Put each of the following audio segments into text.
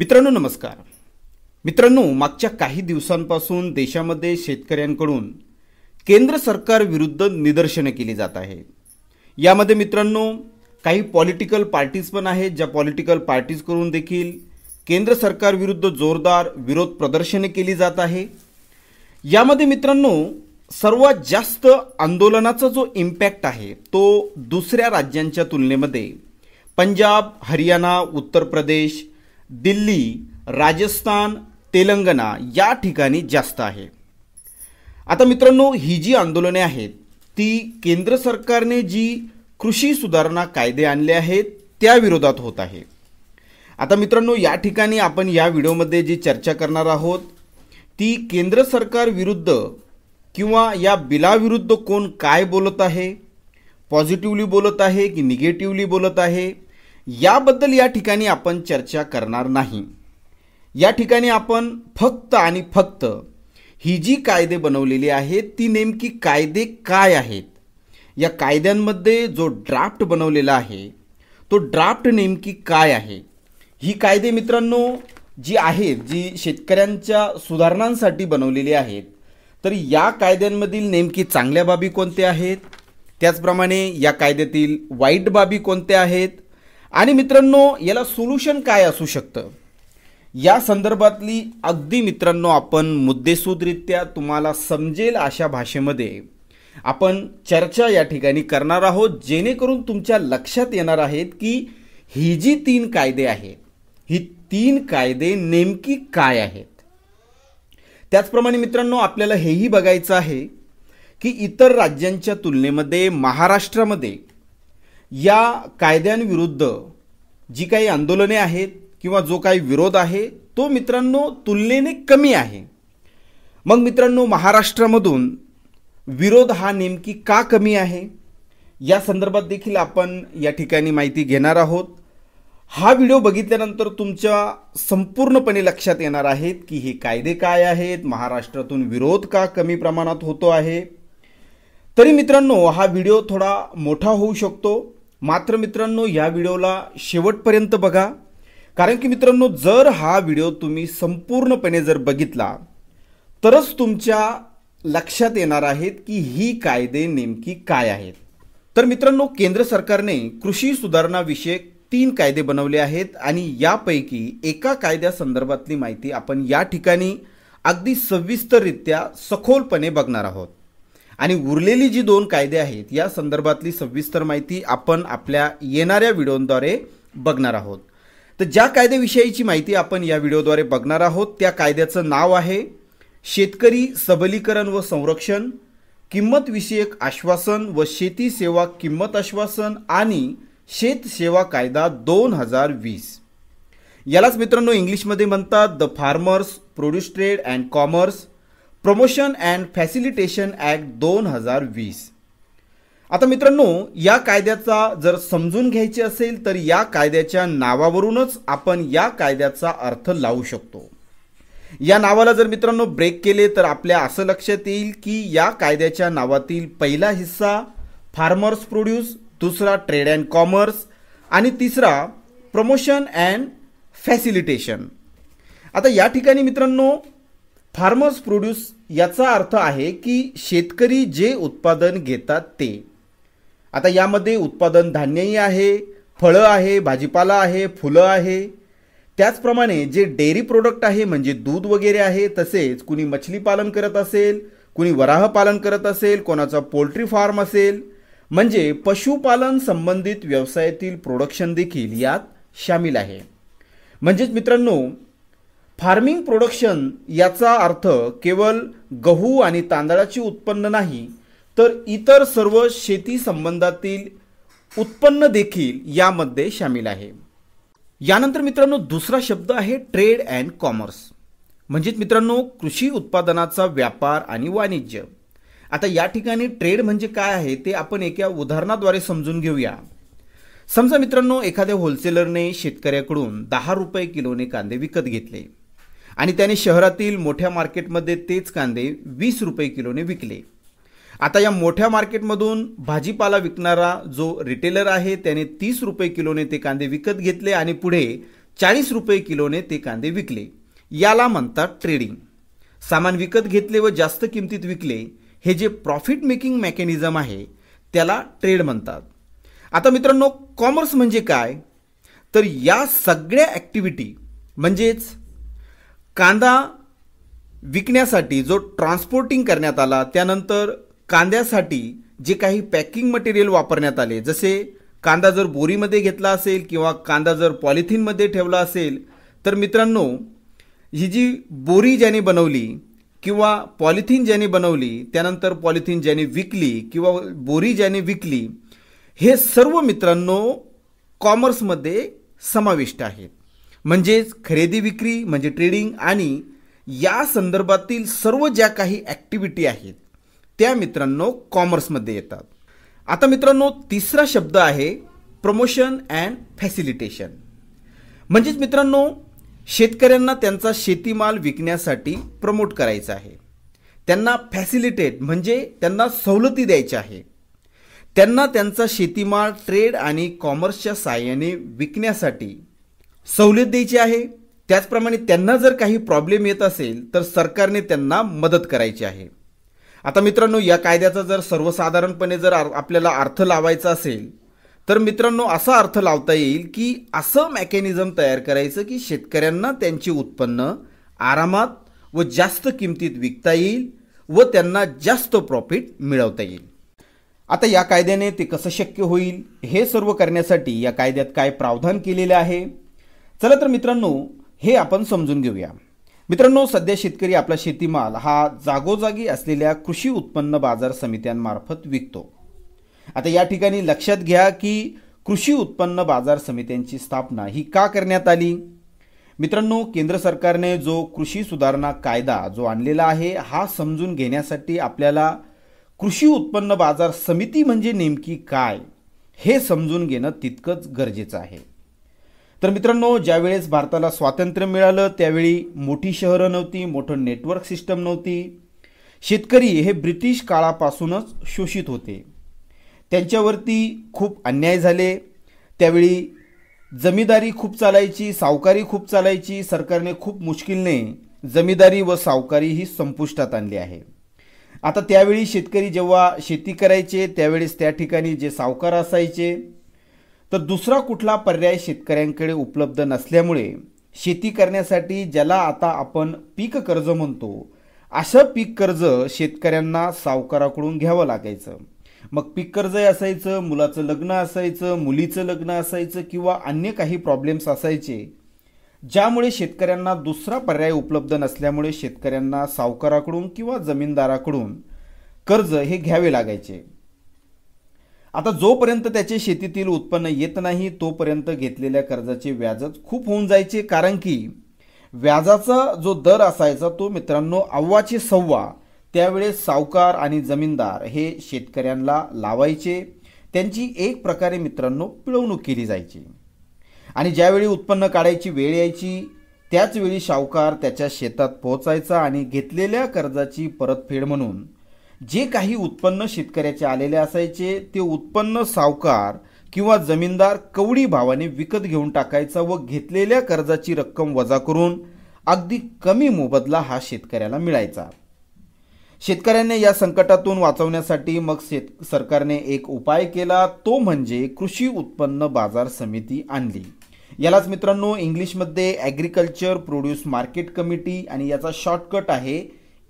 मित्रांनो नमस्कार मित्रांनो मागच्या काही दिवसांपासून देशामध्ये शेतकऱ्यांकडून केंद्र सरकार विरुद्ध निदर्शनं केली जात आहे यामध्ये मित्रांनो काही पॉलिटिकल पार्टीज पण आहेत ज्या पॉलिटिकल पार्टीजकडून देखील केंद्र सरकारविरुद्ध जोरदार विरोध प्रदर्शने केली जात आहे यामध्ये मित्रांनो सर्वात जास्त आंदोलनाचा जो इम्पॅक्ट आहे तो दुसऱ्या राज्यांच्या तुलनेमध्ये पंजाब हरियाणा उत्तर प्रदेश दिल्ली राजस्थान तेलंगणा या ठिकाणी जास्त आहे आता मित्रांनो ही जी आंदोलने आहेत ती केंद्र सरकारने जी कृषी सुधारणा कायदे आणले आहेत त्या विरोधात होत आहे आता मित्रांनो या ठिकाणी आपण या व्हिडिओमध्ये जी चर्चा करणार आहोत ती केंद्र सरकार विरुद्ध किंवा या बिलाविरुद्ध कोण काय बोलत आहे पॉझिटिव्हली बोलत आहे की निगेटिव्हली बोलत आहे याबद्दल या ठिकाणी आपण चर्चा करणार नाही या ठिकाणी आपण फक्त आणि फक्त ही जी कायदे बनवलेली आहेत ती नेमकी कायदे काय आहेत या कायद्यांमध्ये जो ड्राफ्ट बनवलेला आहे तो ड्राफ्ट नेमकी काय आहे ही कायदे मित्रांनो जी आहेत जी शेतकऱ्यांच्या सुधारणांसाठी बनवलेली आहेत तर या कायद्यांमधील नेमकी चांगल्या बाबी कोणत्या आहेत त्याचप्रमाणे या कायद्यातील वाईट बाबी कोणत्या आहेत आणि मित्रांनो याला सोल्युशन काय असू शकतं या संदर्भातली अगदी मित्रांनो आपण मुद्देसूदरित्या तुम्हाला समजेल अशा भाषेमध्ये आपण चर्चा या ठिकाणी करणार आहोत जेणेकरून तुमच्या लक्षात येणार आहेत की ही जी तीन कायदे आहेत ही तीन कायदे नेमकी काय आहेत त्याचप्रमाणे मित्रांनो आपल्याला हेही बघायचं आहे की इतर राज्यांच्या तुलनेमध्ये महाराष्ट्रामध्ये या कायद्यांविरुद्ध जी काही आंदोलने आहेत किंवा जो काही विरोध आहे तो मित्रांनो तुलनेने कमी आहे मग मित्रांनो महाराष्ट्रामधून विरोध हा नेमकी का कमी आहे या संदर्भात देखील आपण या ठिकाणी माहिती घेणार आहोत हा व्हिडिओ बघितल्यानंतर तुमच्या संपूर्णपणे लक्षात येणार आहेत की हे कायदे काय आहेत महाराष्ट्रातून विरोध का कमी प्रमाणात होतो आहे तरी मित्रांनो हा व्हिडिओ थोडा मोठा होऊ शकतो मात्र मित्रांनो या व्हिडिओला शेवटपर्यंत बघा कारण की मित्रांनो जर हा व्हिडिओ तुम्ही संपूर्णपणे जर बघितला तरच तुमच्या लक्षात येणार आहेत की ही कायदे नेमकी काय आहेत तर मित्रांनो केंद्र सरकारने कृषी सुधारणाविषयक तीन कायदे बनवले आहेत आणि यापैकी एका कायद्यासंदर्भातली माहिती आपण या ठिकाणी अगदी सविस्तररित्या सखोलपणे बघणार आहोत आणि उरलेली जी दोन कायदे आहेत या संदर्भातली सविस्तर माहिती आपण आपल्या येणाऱ्या व्हिडिओद्वारे बघणार आहोत तर ज्या कायद्याविषयीची माहिती आपण या व्हिडिओद्वारे बघणार आहोत त्या कायद्याचं नाव आहे शेतकरी सबलीकरण व संरक्षण किंमत विषयक आश्वासन व शेती सेवा किंमत आश्वासन आणि शेत सेवा कायदा दोन हजार वीस यालाच मित्रांनो इंग्लिशमध्ये म्हणतात the farmers produce trade and commerce promotion and facilitation act दोन हजार वीस आता मित्रांनो या कायद्याचा जर समजून घ्यायचे असेल तर या कायद्याच्या नावावरूनच आपण या कायद्याचा अर्थ लावू शकतो या नावाला जर मित्रांनो ब्रेक केले तर आपल्या असं लक्षात येईल की या कायद्याच्या नावातील पहिला हिस्सा फार्मर्स प्रोड्यूस दुसरा ट्रेड अँड कॉमर्स आणि तिसरा प्रमोशन अँड फॅसिलिटेशन आता या ठिकाणी मित्रांनो फार्मर्स प्रोड्यूस याचा अर्थ आहे की शेतकरी जे उत्पादन घेतात ते आता यामध्ये उत्पादन धान्यही आहे फळं आहे भाजीपाला आहे फुलं आहे त्याचप्रमाणे जे डेअरी प्रोडक्ट आहे म्हणजे दूध वगैरे आहे तसेच कुणी मछली पालन करत असेल कुणी वराह पालन करत असेल कोणाचा पोल्ट्री फार्म असेल म्हणजे पशुपालन संबंधित व्यवसायातील प्रोडक्शन देखील यात सामील आहे म्हणजेच मित्रांनो फार्मिंग प्रोडक्शन याचा अर्थ केवळ गहू आणि तांदळाची उत्पन्न नाही तर इतर सर्व शेती संबंधातील उत्पन्न देखील यामध्ये सामील आहे यानंतर मित्रांनो दुसरा शब्द आहे ट्रेड अँड कॉमर्स म्हणजेच मित्रांनो कृषी उत्पादनाचा व्यापार आणि वाणिज्य आता या ठिकाणी ट्रेड म्हणजे काय आहे ते आपण एका उदाहरणाद्वारे समजून घेऊया समजा मित्रांनो एखाद्या होलसेलरने शेतकऱ्याकडून दहा रुपये किलोने कांदे विकत घेतले आणि त्याने शहरातील मोठ्या मार्केटमध्ये तेच कांदे वीस रुपये किलोने विकले आता या मोठ्या मार्केटमधून भाजीपाला विकणारा जो रिटेलर आहे त्याने तीस रुपये किलोने ते कांदे विकत घेतले आणि पुढे चाळीस रुपये किलोने ते कांदे विकले याला म्हणतात ट्रेडिंग सामान विकत घेतले व जास्त किमतीत विकले हे जे प्रॉफिट मेकिंग मेकॅनिझम आहे त्याला ट्रेड म्हणतात आता मित्रांनो कॉमर्स म्हणजे काय तर या सगळ्या ॲक्टिव्हिटी म्हणजेच कांदा विकण्यासाठी जो ट्रान्सपोर्टिंग करण्यात आला त्यानंतर कांद्यासाठी जे काही पॅकिंग मटेरियल वापरण्यात आले जसे कांदा जर बोरीमध्ये घेतला असेल किंवा कांदा जर पॉलिथिनमध्ये ठेवला असेल तर मित्रांनो ही जी बोरी ज्याने बनवली किंवा पॉलिथिन ज्याने बनवली त्यानंतर पॉलिथिन ज्याने विकली किंवा बोरी ज्याने विकली हे सर्व मित्रांनो कॉमर्समध्ये समाविष्ट आहेत म्हणजेच खरेदी विक्री म्हणजे ट्रेडिंग आणि या संदर्भातील सर्व ज्या काही ॲक्टिव्हिटी आहेत त्या मित्रांनो कॉमर्समध्ये येतात आता मित्रांनो तिसरा शब्द आहे प्रमोशन अँड फॅसिलिटेशन म्हणजेच मित्रांनो शेतकऱ्यांना त्यांचा शेतीमाल विकण्यासाठी प्रमोट करायचा आहे त्यांना फॅसिलिटेट म्हणजे त्यांना सवलती द्यायची आहे त्यांना त्यांचा शेतीमाल ट्रेड आणि कॉमर्सच्या सहाय्याने विकण्यासाठी सवलत द्यायची आहे त्याचप्रमाणे त्यांना जर काही प्रॉब्लेम येत असेल तर सरकारने त्यांना मदत करायची आहे आता मित्रांनो या कायद्याचा जर सर्वसाधारणपणे जर आपल्याला अर्थ लावायचा असेल तर मित्रांनो असा अर्थ लावता येईल की असं मॅकॅनिझम तयार करायचं की शेतकऱ्यांना त्यांची उत्पन्न आरामात व जास्त किमतीत विकता येईल व त्यांना जास्त प्रॉफिट मिळवता येईल आता या कायद्याने ते कसं शक्य होईल हे सर्व करण्यासाठी या कायद्यात काय प्रावधान केलेलं आहे चला तर मित्रांनो हे आपण समजून घेऊया मित्रांनो सध्या शेतकरी आपला शेतीमाल हा जागोजागी असलेल्या कृषी उत्पन्न बाजार समित्यांमार्फत विकतो आता या ठिकाणी लक्षात घ्या की कृषी उत्पन्न बाजार समित्यांची स्थापना ही का करण्यात आली मित्रांनो केंद्र सरकारने जो कृषी सुधारणा कायदा जो आणलेला आहे हा समजून घेण्यासाठी आपल्याला कृषी उत्पन्न बाजार समिती म्हणजे नेमकी काय हे समजून घेणं तितकंच गरजेचं आहे तर मित्रांनो ज्यावेळेस भारताला स्वातंत्र्य मिळालं त्यावेळी मोठी शहरं नव्हती मोठं नेटवर्क सिस्टम नव्हती शेतकरी हे ब्रिटिश काळापासूनच शोषित होते त्यांच्यावरती खूप अन्याय झाले त्यावेळी जमीदारी खूप चालायची सावकारी खूप चालायची सरकारने खूप मुश्किलने जमीदारी व सावकारी ही संपुष्टात आणली आहे आता त्यावेळी शेतकरी जेव्हा शेती करायचे त्यावेळेस त्या ठिकाणी जे सावकार असायचे तर दुसरा कुठला पर्याय शेतकऱ्यांकडे उपलब्ध नसल्यामुळे शेती करण्यासाठी ज्याला आता आपण पीक कर्ज म्हणतो असं पीक कर्ज शेतकऱ्यांना सावकाराकडून घ्यावं लागायचं मग पीक कर्जही असायचं मुलाचं लग्न असायचं मुलीचं लग्न असायचं किंवा अन्य काही प्रॉब्लेम्स असायचे ज्यामुळे शेतकऱ्यांना दुसरा पर्याय उपलब्ध नसल्यामुळे शेतकऱ्यांना सावकाराकडून किंवा जमीनदाराकडून कर्ज हे घ्यावे लागायचे आता जोपर्यंत त्याचे शेतीतील उत्पन्न येत नाही तोपर्यंत घेतलेल्या कर्जाचे व्याजच खूप होऊन जायचे कारण की व्याजाचा जो दर असायचा तो मित्रांनो अव्वाचे सव्वा त्यावेळेस सावकार आणि जमीनदार हे शेतकऱ्यांना लावायचे त्यांची एक प्रकारे मित्रांनो पिळवणूक केली जायची आणि ज्यावेळी उत्पन्न काढायची वेळ यायची त्याचवेळी सावकार त्याच्या शेतात पोहोचायचा आणि घेतलेल्या कर्जाची परतफेड म्हणून जे काही उत्पन्न शेतकऱ्याचे आलेले असायचे ते उत्पन्न सावकार किंवा जमीनदार कवडी भावाने विकत घेऊन टाकायचा व घेतलेल्या कर्जाची रक्कम वजा करून अगदी कमी मोबदला हा शेतकऱ्याला मिळायचा शेतकऱ्यांना या संकटातून वाचवण्यासाठी मग शेत सरकारने एक उपाय केला तो म्हणजे कृषी उत्पन्न बाजार समिती आणली यालाच मित्रांनो इंग्लिशमध्ये ॲग्रिकल्चर प्रोड्यूस मार्केट कमिटी आणि याचा शॉर्टकट आहे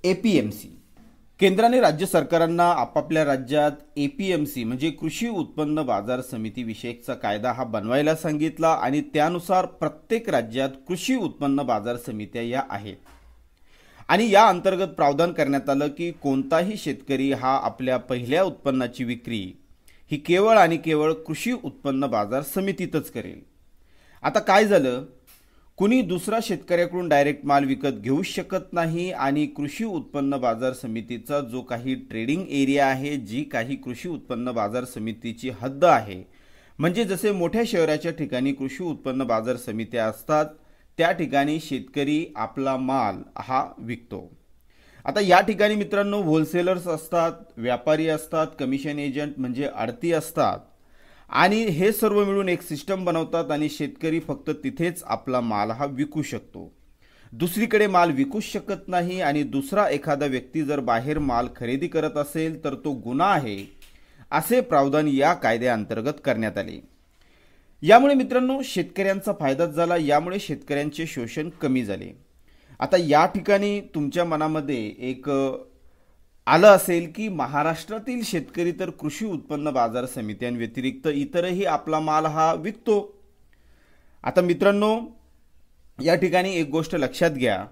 ए पी एम सी केंद्राने राज्य सरकारांना आपापल्या राज्यात ए पी एम सी म्हणजे कृषी उत्पन्न बाजार समितीविषयकचा कायदा हा बनवायला सांगितला आणि त्यानुसार प्रत्येक राज्यात कृषी उत्पन्न बाजार समित्या या आहेत आणि या अंतर्गत प्रावधान करण्यात आलं की कोणताही शेतकरी हा आपल्या पहिल्या उत्पन्नाची विक्री ही केवळ आणि केवळ कृषी उत्पन्न बाजार समितीतच करेल आता काय झालं कुणी दुसरा शेतकऱ्याकडून डायरेक्ट माल विकत घेऊ शकत नाही आणि कृषी उत्पन्न बाजार समितीचा जो काही ट्रेडिंग एरिया आहे जी काही कृषी उत्पन्न बाजार समितीची हद्द आहे म्हणजे जसे मोठ्या शहराच्या ठिकाणी कृषी उत्पन्न बाजार समित्या असतात त्या ठिकाणी शेतकरी आपला माल हा विकतो आता या ठिकाणी मित्रांनो होलसेलर्स असतात व्यापारी असतात कमिशन एजंट म्हणजे आडती असतात आणि हे सर्व मिळून एक सिस्टम बनवतात आणि शेतकरी फक्त तिथेच आपला माल हा विकू शकतो दुसरीकडे माल विकूच शकत नाही आणि दुसरा एखादा व्यक्ती जर बाहेर माल खरेदी करत असेल तर तो गुन्हा आहे असे प्रावधान या कायद्याअंतर्गत करण्यात आले यामुळे मित्रांनो शेतकऱ्यांचा फायदाच झाला यामुळे शेतकऱ्यांचे शोषण कमी झाले आता या ठिकाणी तुमच्या मनामध्ये एक आलं असेल की महाराष्ट्रातील शेतकरी तर कृषी उत्पन्न बाजार समित्यांव्यतिरिक्त इतरही आपला माल हा विकतो आता मित्रांनो या ठिकाणी एक गोष्ट लक्षात घ्या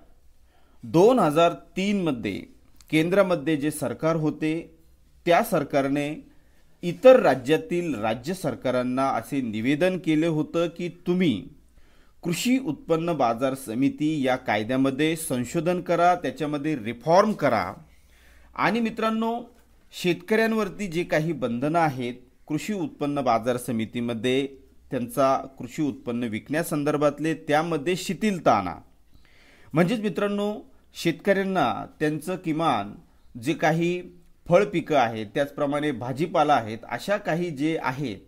दोन हजार तीनमध्ये केंद्रामध्ये जे सरकार होते त्या सरकारने इतर राज्यातील राज्य सरकारांना असे निवेदन केले होतं की तुम्ही कृषी उत्पन्न बाजार समिती या कायद्यामध्ये संशोधन करा त्याच्यामध्ये रिफॉर्म करा आणि मित्रांनो शेतकऱ्यांवरती जे काही बंधनं आहेत कृषी उत्पन्न बाजार समितीमध्ये त्यांचा कृषी उत्पन्न विकण्यासंदर्भातले त्यामध्ये शिथिलता आणा म्हणजेच मित्रांनो शेतकऱ्यांना त्यांचं किमान जे काही फळ पिकं आहेत त्याचप्रमाणे भाजीपाला आहेत अशा काही जे आहेत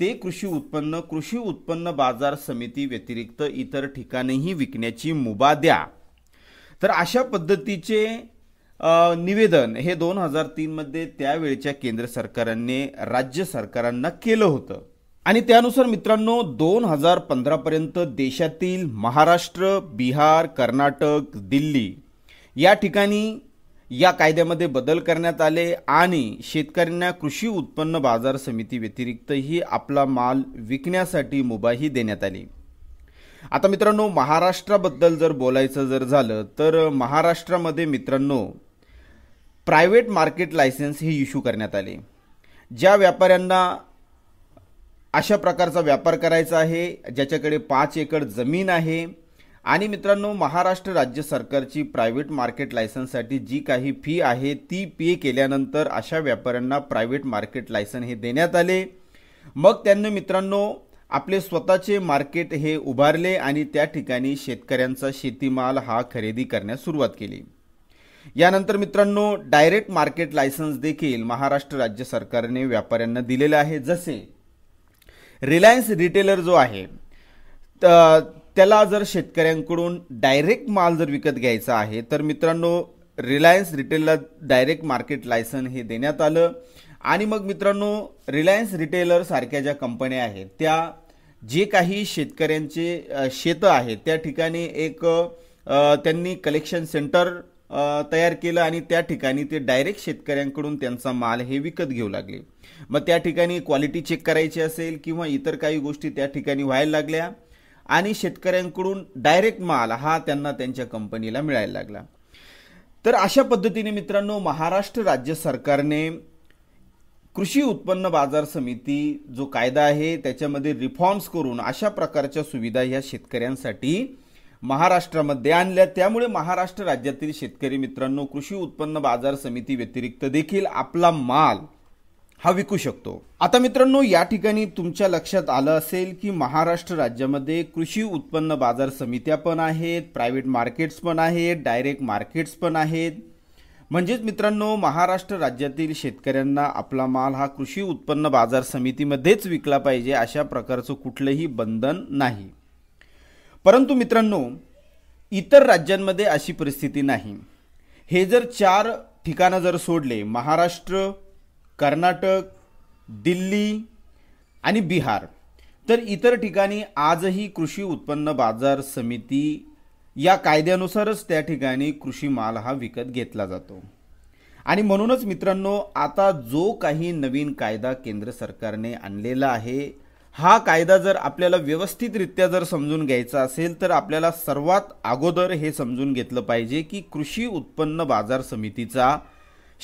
ते कृषी उत्पन्न कृषी उत्पन्न बाजार समिती व्यतिरिक्त इतर ठिकाणीही विकण्याची मुभा द्या तर अशा पद्धतीचे निवेदन हे दोन हजार तीनमध्ये त्यावेळच्या केंद्र सरकारने राज्य सरकारांना केलं होतं आणि त्यानुसार मित्रांनो दोन हजार पंधरापर्यंत देशातील महाराष्ट्र बिहार कर्नाटक दिल्ली या ठिकाणी या कायद्यामध्ये बदल करण्यात आले आणि शेतकऱ्यांना कृषी उत्पन्न बाजार समिती व्यतिरिक्तही आपला माल विकण्यासाठी मुभाही देण्यात आली आता मित्रांनो महाराष्ट्राबद्दल जर बोलायचं जर झालं तर महाराष्ट्रामध्ये मित्रांनो प्रायव्हेट मार्केट लायसन्स हे इश्यू करण्यात आले ज्या व्यापाऱ्यांना अशा प्रकारचा व्यापार करायचा आहे ज्याच्याकडे पाच एकर जमीन आहे आणि मित्रांनो महाराष्ट्र राज्य सरकारची प्रायव्हेट मार्केट लायसन्ससाठी जी काही फी आहे ती पे केल्यानंतर अशा व्यापाऱ्यांना प्रायव्हेट मार्केट लायसन हे देण्यात आले मग त्यांनी मित्रांनो आपले स्वतःचे मार्केट हे उभारले आणि त्या ठिकाणी शेतकऱ्यांचा शेतीमाल हा खरेदी करण्यास सुरुवात केली यानंतर मित्रांनो डायरेक्ट मार्केट लायसन्स देखील महाराष्ट्र राज्य सरकारने व्यापाऱ्यांना दिलेलं आहे जसे रिलायन्स रिटेलर जो आहे त्याला जर शेतकऱ्यांकडून डायरेक्ट माल जर विकत घ्यायचा आहे तर मित्रांनो रिलायन्स रिटेलला डायरेक्ट मार्केट लायसन हे देण्यात आलं आणि मग मित्रांनो रिलायन्स रिटेलर सारख्या ज्या कंपन्या आहेत त्या जे काही शेतकऱ्यांचे शेतं आहेत त्या ठिकाणी एक त्यांनी कलेक्शन सेंटर तयार केलं आणि त्या ठिकाणी ते डायरेक्ट शेतकऱ्यांकडून त्यांचा माल हे विकत घेऊ लागले मग त्या ठिकाणी क्वालिटी चेक करायची असेल किंवा इतर काही गोष्टी त्या ठिकाणी व्हायला लागल्या आणि शेतकऱ्यांकडून डायरेक्ट माल हा त्यांना त्यांच्या कंपनीला मिळायला लागला तर अशा पद्धतीने मित्रांनो महाराष्ट्र राज्य सरकारने कृषी उत्पन्न बाजार समिती जो कायदा आहे त्याच्यामध्ये रिफॉर्म्स करून अशा प्रकारच्या सुविधा ह्या शेतकऱ्यांसाठी महाराष्ट्रामध्ये आणल्या त्यामुळे महाराष्ट्र राज्यातील शेतकरी मित्रांनो कृषी उत्पन्न बाजार समिती व्यतिरिक्त देखील आपला माल हा विकू शकतो आता मित्रांनो या ठिकाणी तुमच्या लक्षात आलं असेल की महाराष्ट्र राज्यामध्ये कृषी उत्पन्न बाजार समित्या पण आहेत प्रायव्हेट मार्केट्स पण आहेत डायरेक्ट मार्केट्स पण आहेत म्हणजेच मित्रांनो महाराष्ट्र राज्यातील शेतकऱ्यांना आपला माल हा कृषी उत्पन्न बाजार समितीमध्येच विकला पाहिजे अशा प्रकारचं कुठलंही बंधन नाही परंतु मित्रांनो इतर राज्यांमध्ये अशी परिस्थिती नाही हे जर चार ठिकाणं जर सोडले महाराष्ट्र कर्नाटक दिल्ली आणि बिहार तर इतर ठिकाणी आजही कृषी उत्पन्न बाजार समिती या कायद्यानुसारच त्या ठिकाणी कृषी माल हा विकत घेतला जातो आणि म्हणूनच मित्रांनो आता जो काही नवीन कायदा केंद्र सरकारने आणलेला आहे हा कायदा जर आपल्याला व्यवस्थितरित्या जर समजून घ्यायचा असेल तर आपल्याला सर्वात अगोदर हे समजून घेतलं पाहिजे की कृषी उत्पन्न बाजार समितीचा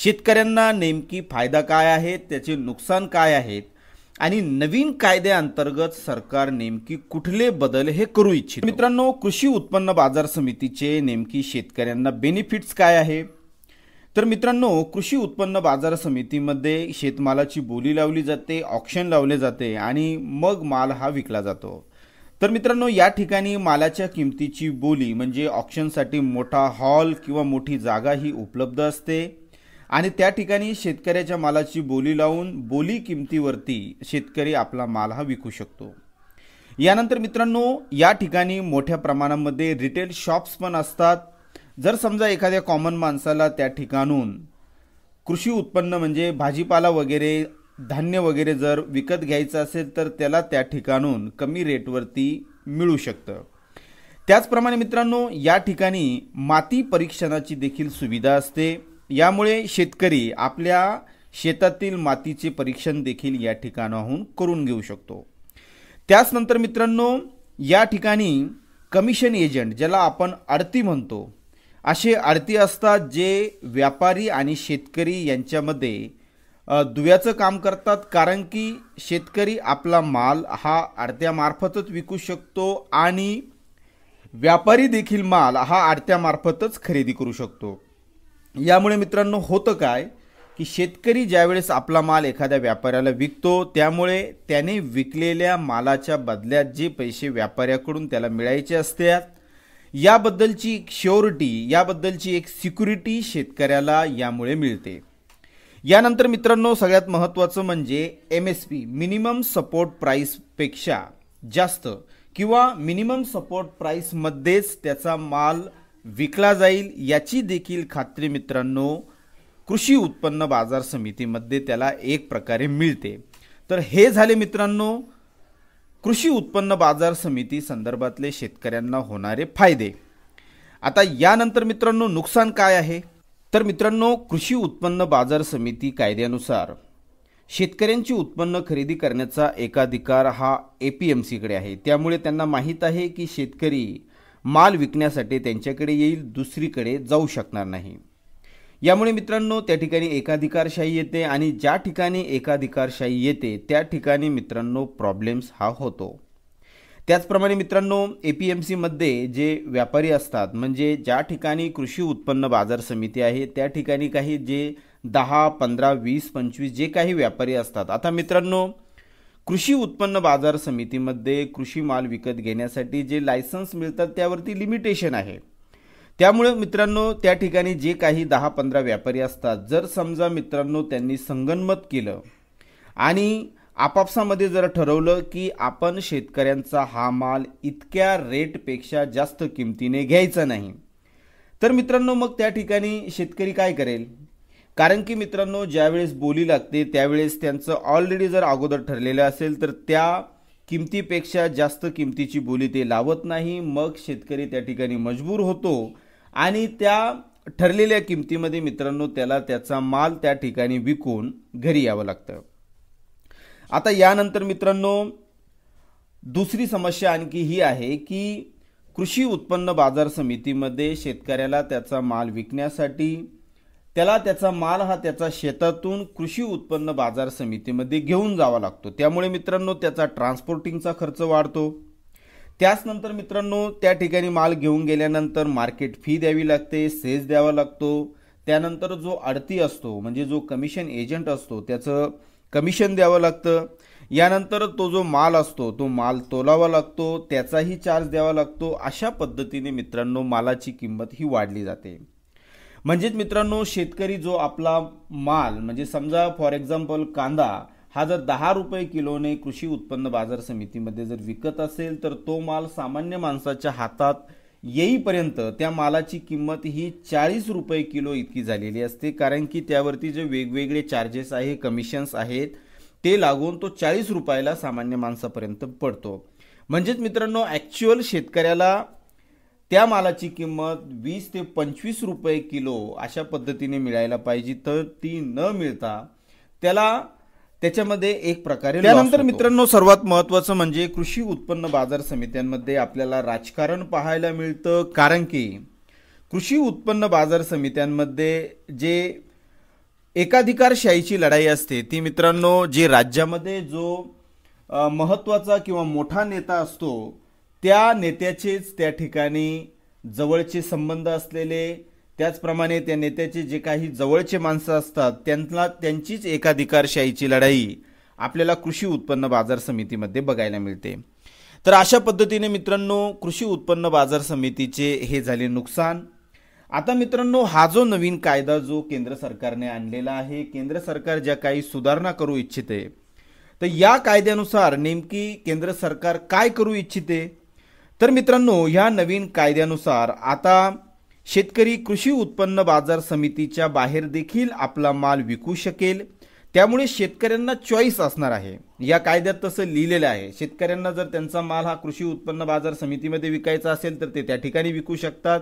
शेतकऱ्यांना नेमकी फायदा काय आहे त्याचे नुकसान काय आहेत आणि नवीन कायद्याअंतर्गत सरकार नेमकी कुठले बदल हे करू इच्छित मित्रांनो कृषी उत्पन्न बाजार समितीचे नेमकी शेतकऱ्यांना बेनिफिट्स काय आहे तर मित्रांनो कृषी उत्पन्न बाजार समितीमध्ये शेतमालाची बोली लावली जाते ऑक्शन लावले जाते आणि मग माल हा विकला जातो तर मित्रांनो या ठिकाणी मालाच्या किमतीची बोली म्हणजे ऑक्शनसाठी मोठा हॉल किंवा मोठी जागा ही उपलब्ध असते आणि त्या ठिकाणी शेतकऱ्याच्या मालाची बोली लावून बोली किमतीवरती शेतकरी आपला माल हा विकू शकतो यानंतर मित्रांनो या ठिकाणी मोठ्या प्रमाणामध्ये रिटेल शॉप्स पण असतात जर समजा एखाद्या कॉमन माणसाला त्या ठिकाणून कृषी उत्पन्न म्हणजे भाजीपाला वगैरे धान्य वगैरे जर विकत घ्यायचं असेल तर त्याला त्या ठिकाणून कमी रेटवरती मिळू शकतं त्याचप्रमाणे मित्रांनो या ठिकाणी माती परीक्षणाची देखील सुविधा असते यामुळे शेतकरी आपल्या शेतातील मातीचे परीक्षण देखील या ठिकाणाहून करून घेऊ शकतो त्याचनंतर मित्रांनो या ठिकाणी कमिशन एजंट ज्याला आपण आडती म्हणतो असे आरती असतात जे व्यापारी आणि शेतकरी यांच्यामध्ये दुव्याचं काम करतात कारण की शेतकरी आपला माल हा आरत्यामार्फतच विकू शकतो आणि व्यापारी देखील माल हा आरत्यामार्फतच खरेदी करू शकतो यामुळे मित्रांनो होतं काय की शेतकरी ज्यावेळेस आपला माल एखाद्या व्यापाऱ्याला विकतो त्यामुळे त्याने विकलेल्या मालाच्या बदल्यात जे पैसे व्यापाऱ्याकडून त्याला मिळायचे असतात याबद्दलची एक श्योरिटी याबद्दलची एक सिक्युरिटी शेतकऱ्याला यामुळे मिळते यानंतर मित्रांनो सगळ्यात महत्त्वाचं म्हणजे M S P minimum support प्राईसपेक्षा जास्त किंवा मिनिमम सपोर्ट प्राईसमध्येच त्याचा माल विकला जाईल याची देखील खात्री मित्रांनो कृषी उत्पन्न बाजार समितीमध्ये त्याला एक प्रकारे मिळते तर हे झाले मित्रांनो कृषी उत्पन्न बाजार समिती संदर्भातले शेतकऱ्यांना होणारे फायदे आता यानंतर मित्रांनो नुकसान काय आहे तर मित्रांनो कृषी उत्पन्न बाजार समिती कायद्यानुसार शेतकऱ्यांची उत्पन्न खरेदी करण्याचा एकाधिकार हा ए पी एम सीकडे आहे त्यामुळे त्यांना माहीत आहे की शेतकरी माल विकण्यासाठी त्यांच्याकडे येईल दुसरीकडे जाऊ शकणार नाही यामुळे मित्रांनो त्या ठिकाणी एकाधिकारशाही येते आणि ज्या ठिकाणी एकाधिकारशाही येते त्या ठिकाणी मित्रांनो प्रॉब्लेम्स हा होतो त्याचप्रमाणे मित्रांनो ए पी एम सीमध्ये जे व्यापारी असतात म्हणजे ज्या ठिकाणी कृषी उत्पन्न बाजार समिती आहे त्या ठिकाणी काही जे दहा पंधरा वीस पंचवीस जे काही व्यापारी असतात आता मित्रांनो कृषी उत्पन्न बाजार समितीमध्ये कृषी माल विकत घेण्यासाठी जे लायसन्स मिळतात त्यावरती लिमिटेशन आहे त्यामुळे मित्रांनो त्या ठिकाणी जे काही दहा पंधरा व्यापारी असतात जर समजा मित्रांनो त्यांनी संगनमत केलं आणि आपापसामध्ये जर ठरवलं की आपण शेतकऱ्यांचा हा माल इतक्या रेटपेक्षा जास्त किमतीने घ्यायचा नाही तर मित्रांनो मग त्या ठिकाणी शेतकरी काय करेल कारण की मित्रांनो ज्यावेळेस बोली लागते त्यावेळेस त्यांचं ऑलरेडी जर अगोदर ठरलेलं असेल तर त्या किमतीपेक्षा जास्त किमतीची बोली ते लावत नाही मग शेतकरी त्या ठिकाणी मजबूर होतो आणि त्या ठरलेल्या किमतीमध्ये मित्रांनो त्याला त्याचा माल त्या ठिकाणी विकून घरी यावं लागतं आता यानंतर मित्रांनो दुसरी समस्या आणखी ही आहे की कृषी उत्पन्न बाजार समितीमध्ये शेतकऱ्याला त्याचा माल विकण्यासाठी त्याला त्याचा माल हा त्याचा शेतातून कृषी उत्पन्न बाजार समितीमध्ये घेऊन जावा लागतो त्यामुळे मित्रांनो त्याचा ट्रान्सपोर्टिंगचा खर्च वाढतो त्याचनंतर मित्रांनो त्या ठिकाणी माल घेऊन गेल्यानंतर मार्केट फी द्यावी लागते सेज द्यावा लागतो त्यानंतर जो आडती असतो म्हणजे जो कमिशन एजंट असतो त्याचं कमिशन द्यावं लागतं यानंतर तो जो माल असतो तो माल तोलावा लागतो त्याचाही चार्ज द्यावा लागतो अशा पद्धतीने मित्रांनो मालाची किंमत ही वाढली जाते म्हणजेच मित्रांनो शेतकरी जो आपला माल म्हणजे समजा फॉर एक्झाम्पल कांदा हा जर दहा रुपये किलोने कृषी उत्पन्न बाजार समितीमध्ये जर विकत असेल तर तो माल सामान्य माणसाच्या हातात येईपर्यंत त्या मालाची किंमत ही चाळीस रुपये किलो इतकी झालेली असते कारण की त्यावरती जे वेगवेगळे चार्जेस आहे कमिशन्स आहेत ते लागून तो चाळीस रुपयाला सामान्य माणसापर्यंत पडतो म्हणजेच मित्रांनो ॲक्च्युअल शेतकऱ्याला त्या मालाची किंमत वीस ते पंचवीस रुपये किलो अशा पद्धतीने मिळायला पाहिजे तर ती न मिळता त्याला त्याच्यामध्ये एक प्रकारे त्यानंतर मित्रांनो सर्वात महत्वाचं म्हणजे कृषी उत्पन्न बाजार समित्यांमध्ये आपल्याला राजकारण पाहायला मिळतं कारण की कृषी उत्पन्न बाजार समित्यांमध्ये जे एकाधिकारशाहीची लढाई असते ती मित्रांनो जे राज्यामध्ये जो महत्त्वाचा किंवा मोठा नेता असतो त्या नेत्याचेच त्या ठिकाणी जवळचे संबंध असलेले त्याचप्रमाणे त्या नेत्याचे जे काही जवळचे माणसं असतात त्यांना त्यांचीच एकाधिकारशाहीची लढाई आपल्याला कृषी उत्पन्न बाजार समितीमध्ये बघायला मिळते तर अशा पद्धतीने मित्रांनो कृषी उत्पन्न बाजार समितीचे हे झाले नुकसान आता मित्रांनो हा जो नवीन कायदा जो केंद्र सरकारने आणलेला आहे केंद्र सरकार ज्या काही सुधारणा करू इच्छिते तर या कायद्यानुसार नेमकी केंद्र सरकार काय करू इच्छिते तर मित्रांनो ह्या नवीन कायद्यानुसार आता शेतकरी कृषी उत्पन्न बाजार समितीच्या बाहेर देखील आपला माल विकू शकेल त्यामुळे शेतकऱ्यांना चॉईस असणार आहे या कायद्यात तसं लिहिलेलं आहे शेतकऱ्यांना जर त्यांचा माल हा कृषी उत्पन्न बाजार समितीमध्ये विकायचा असेल तर ते त्या ठिकाणी विकू शकतात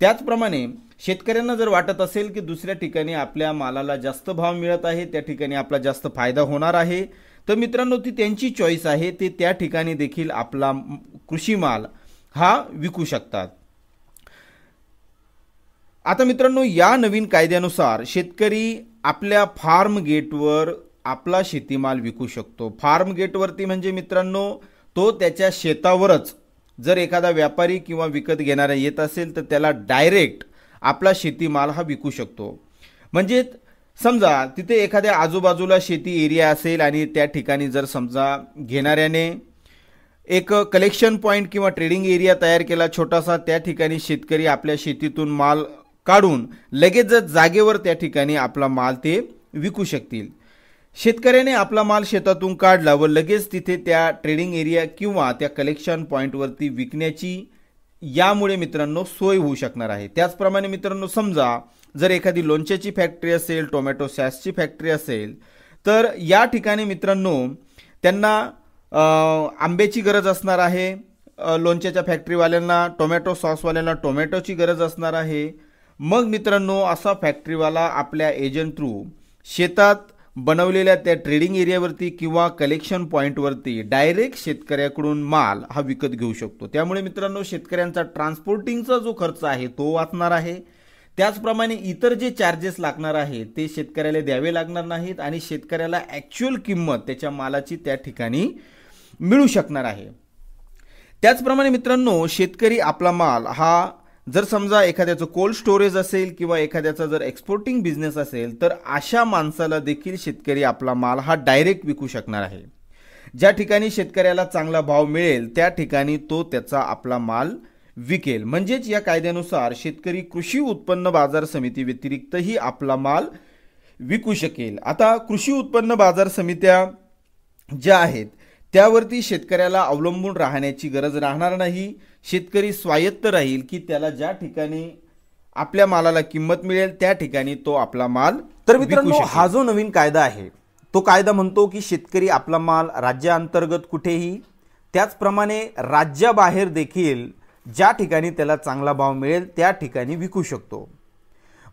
त्याचप्रमाणे शेतकऱ्यांना जर वाटत असेल की दुसऱ्या ठिकाणी आपल्या मालाला जास्त भाव मिळत आहे त्या ठिकाणी आपला जास्त फायदा होणार आहे तर मित्रांनो ती त्यांची चॉईस आहे ते त्या ठिकाणी देखील आपला कृषी माल हा विकू शकतात आता मित्रांनो या नवीन कायद्यानुसार शेतकरी आपल्या फार्म गेटवर आपला शेतीमाल विकू शकतो फार्म गेटवरती म्हणजे मित्रांनो तो त्याच्या शेतावरच जर एखादा व्यापारी किंवा विकत घेणारा येत असेल तर त्याला डायरेक्ट आपला शेतीमाल हा विकू शकतो म्हणजे समजा तिथे एखाद्या आजूबाजूला शेती एरिया असेल आणि त्या ठिकाणी जर समजा घेणाऱ्याने एक कलेक्शन पॉईंट किंवा ट्रेडिंग एरिया तयार केला छोटासा त्या ठिकाणी शेतकरी आपल्या शेतीतून माल काढून लगेचच जागेवर त्या ठिकाणी आपला माल ते विकू शकतील शेतकऱ्याने आपला माल शेतातून काढला व लगेच तिथे त्या ट्रेडिंग एरिया किंवा त्या कलेक्शन पॉईंटवरती विकण्याची यामुळे मित्रांनो सोय होऊ शकणार आहे त्याचप्रमाणे मित्रांनो समजा जर एखादी लोणच्याची फॅक्टरी असेल टोमॅटो सॅसची फॅक्टरी असेल तर या ठिकाणी मित्रांनो त्यांना आंब्याची गरज असणार आहे लोणच्याच्या फॅक्टरीवाल्यांना टोमॅटो सॉसवाल्यांना टोमॅटोची गरज असणार आहे मग मित्रांनो असा फॅक्टरीवाला आपल्या एजंट थ्रू शेतात बनवलेल्या त्या ट्रेडिंग एरियावरती किंवा कलेक्शन पॉईंटवरती डायरेक्ट शेतकऱ्याकडून माल हा विकत घेऊ शकतो त्यामुळे मित्रांनो शेतकऱ्यांचा ट्रान्सपोर्टिंगचा जो खर्च आहे तो वाचणार आहे त्याचप्रमाणे इतर जे चार्जेस लागणार आहेत ते शेतकऱ्याला द्यावे लागणार नाहीत आणि शेतकऱ्याला ॲक्च्युअल किंमत त्याच्या मालाची त्या ठिकाणी मिळू शकणार आहे त्याचप्रमाणे मित्रांनो शेतकरी आपला माल हा जर समजा एखाद्याचं कोल्ड स्टोरेज असेल किंवा एखाद्याचा जर एक्सपोर्टिंग बिझनेस असेल तर अशा माणसाला देखील शेतकरी आपला माल हा डायरेक्ट विकू शकणार आहे ज्या ठिकाणी शेतकऱ्याला चांगला भाव मिळेल त्या ठिकाणी तो त्याचा आपला माल विकेल म्हणजेच या कायद्यानुसार शेतकरी कृषी उत्पन्न बाजार समिती व्यतिरिक्तही आपला माल विकू शकेल आता कृषी उत्पन्न बाजार समित्या ज्या आहेत त्यावरती शेतकऱ्याला अवलंबून राहण्याची गरज राहणार नाही शेतकरी स्वायत्त राहील की त्याला ज्या ठिकाणी आपल्या मालाला किंमत मिळेल त्या ठिकाणी तो आपला माल तर मित्रांनो हा जो नवीन कायदा आहे तो कायदा म्हणतो की शेतकरी आपला माल राज्याअंतर्गत कुठेही त्याचप्रमाणे राज्याबाहेर देखील ज्या ठिकाणी त्याला चांगला भाव मिळेल त्या ठिकाणी विकू शकतो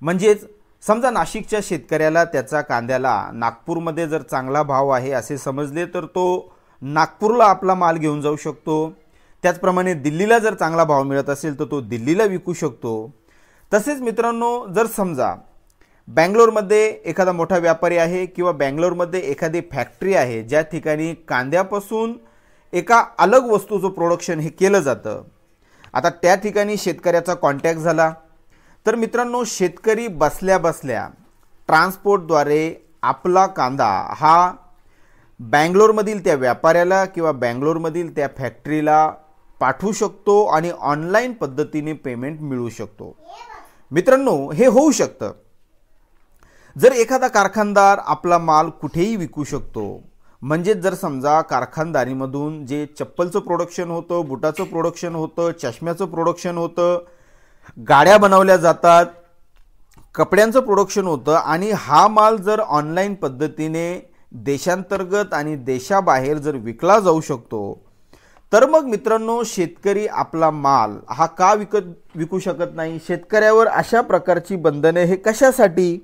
म्हणजेच समजा नाशिकच्या शेतकऱ्याला त्याचा कांद्याला नागपूरमध्ये जर चांगला भाव आहे असे समजले तर तो नागपूरला आपला माल घेऊन जाऊ शकतो त्याचप्रमाणे दिल्लीला जर चांगला भाव मिळत असेल तर तो दिल्लीला विकू शकतो तसेच मित्रांनो जर समजा बँगलोरमध्ये एखादा मोठा व्यापारी आहे किंवा बँगलोरमध्ये एखादी फॅक्टरी आहे ज्या ठिकाणी कांद्यापासून एका अलग वस्तूचं प्रोडक्शन हे केलं जातं आता त्या ठिकाणी शेतकऱ्याचा कॉन्टॅक्ट झाला तर मित्रांनो शेतकरी बसल्या बसल्या ट्रान्सपोर्टद्वारे आपला कांदा हा बँगलोरमधील त्या व्यापाऱ्याला किंवा बँगलोरमधील त्या फॅक्टरीला पाठवू शकतो आणि ऑनलाईन पद्धतीने पेमेंट मिळू शकतो मित्रांनो हे होऊ शकतं जर एखादा कारखानदार आपला माल कुठेही विकू शकतो म्हणजेच जर समजा कारखानदारीमधून जे चप्पलचं प्रोडक्शन होतं बुटाचं प्रोडक्शन होतं चष्म्याचं प्रोडक्शन होतं गाड्या बनवल्या जातात कपड्यांचं प्रोडक्शन होतं आणि हा माल जर ऑनलाईन पद्धतीने देशांतर्गत आणि देशाबाहेर जर विकला जाऊ शकतो तर मग मित्रांनो शेतकरी आपला माल हा का विकत विकू शकत नाही शेतकऱ्यावर अशा प्रकारची बंधने हे कशासाठी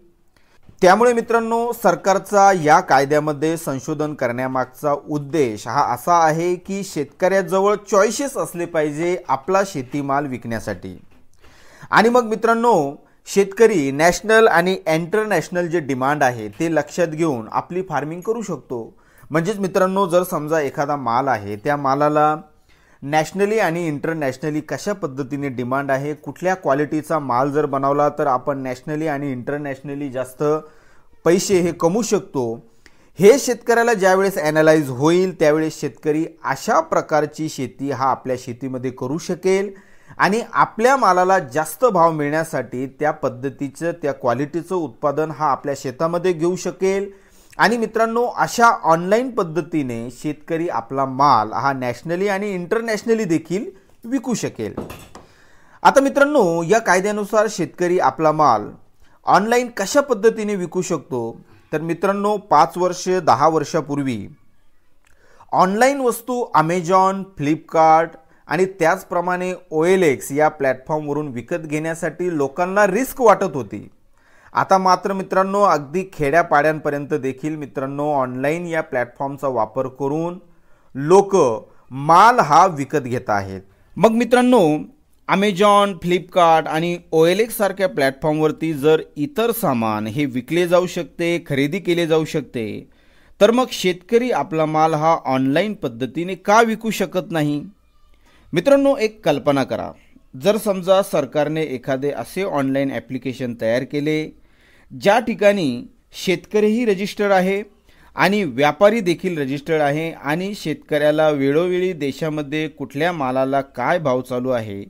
त्यामुळे मित्रांनो सरकारचा या कायद्यामध्ये संशोधन करण्यामागचा उद्देश हा असा आहे की शेतकऱ्याजवळ चॉईसेस असले पाहिजे आपला शेतीमाल विकण्यासाठी आणि मग मित्रांनो शेतकरी नॅशनल आणि इंटरनॅशनल जे डिमांड आहे ते लक्षात घेऊन आपली फार्मिंग करू शकतो म्हणजेच मित्रांनो जर समजा एखादा माल आहे त्या मालाला नॅशनली आणि इंटरनॅशनली कशा पद्धतीने डिमांड आहे कुठल्या क्वालिटीचा माल जर बनवला तर आपण नॅशनली आणि इंटरनॅशनली जास्त पैसे हे कमवू शकतो हे शेतकऱ्याला ज्यावेळेस ॲनालाइज होईल त्यावेळेस शेतकरी अशा प्रकारची शेती हा आपल्या शेतीमध्ये करू शकेल आणि आपल्या मालाला जास्त भाव मिळण्यासाठी त्या पद्धतीचं त्या क्वालिटीचं उत्पादन हा आपल्या शेतामध्ये घेऊ शकेल आणि मित्रांनो अशा ऑनलाईन पद्धतीने शेतकरी आपला माल हा नॅशनली आणि इंटरनॅशनली देखील विकू शकेल आता मित्रांनो या कायद्यानुसार शेतकरी आपला माल ऑनलाईन कशा पद्धतीने विकू शकतो तर मित्रांनो पाच वर्ष दहा वर्षापूर्वी ऑनलाईन वस्तू अमेझॉन फ्लिपकार्ट आणि त्याचप्रमाणे ओ एल एक्स या प्लॅटफॉर्मवरून विकत घेण्यासाठी लोकांना रिस्क वाटत होती आता मात्र मित्रांनो अगदी खेड्यापाड्यांपर्यंत देखील मित्रांनो ऑनलाईन या प्लॅटफॉर्मचा वापर करून लोक माल हा विकत घेत आहेत मग मित्रांनो अमेझॉन फ्लिपकार्ट आणि ओ एल सारख्या प्लॅटफॉर्मवरती जर इतर सामान हे विकले जाऊ शकते खरेदी केले जाऊ शकते तर मग शेतकरी आपला माल हा ऑनलाईन पद्धतीने का विकू शकत नाही मित्रांनो एक कल्पना करा जर समजा सरकारने एखादे असे ऑनलाईन ॲप्लिकेशन तयार केले ज्या ठिकाणी शेतकरीही रजिस्टर्ड आहे आणि व्यापारी देखील रजिस्टर्ड आहे आणि शेतकऱ्याला वेळोवेळी देशामध्ये कुठल्या मालाला काय भाव चालू आहे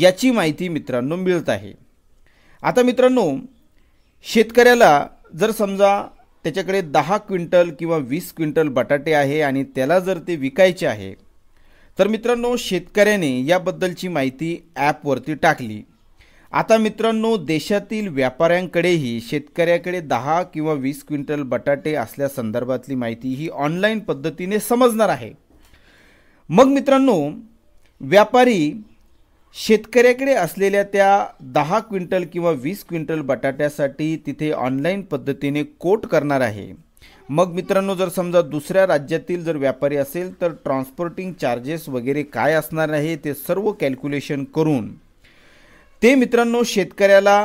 याची माहिती मित्रांनो मिळत आहे आता मित्रांनो शेतकऱ्याला जर समजा त्याच्याकडे दहा क्विंटल किंवा वीस क्विंटल बटाटे आहे आणि त्याला जर ते विकायचे आहे तर मित्रांनो शेतकऱ्याने याबद्दलची माहिती ॲपवरती टाकली आता मित्रांनो देशातील व्यापाऱ्यांकडेही शेतकऱ्याकडे दहा किंवा वीस क्विंटल बटाटे असल्यासंदर्भातली माहिती ही ऑनलाईन पद्धतीने समजणार आहे मग मित्रांनो व्यापारी शेतकऱ्याकडे असलेल्या त्या दहा क्विंटल किंवा वीस क्विंटल बटाट्यासाठी तिथे ऑनलाईन पद्धतीने कोट करणार आहे मग मित्रांनो जर समजा दुसऱ्या राज्यातील जर व्यापारी असेल तर ट्रान्सपोर्टिंग चार्जेस वगैरे काय असणार आहे ते सर्व कॅल्क्युलेशन करून ते मित्रांनो शेतकऱ्याला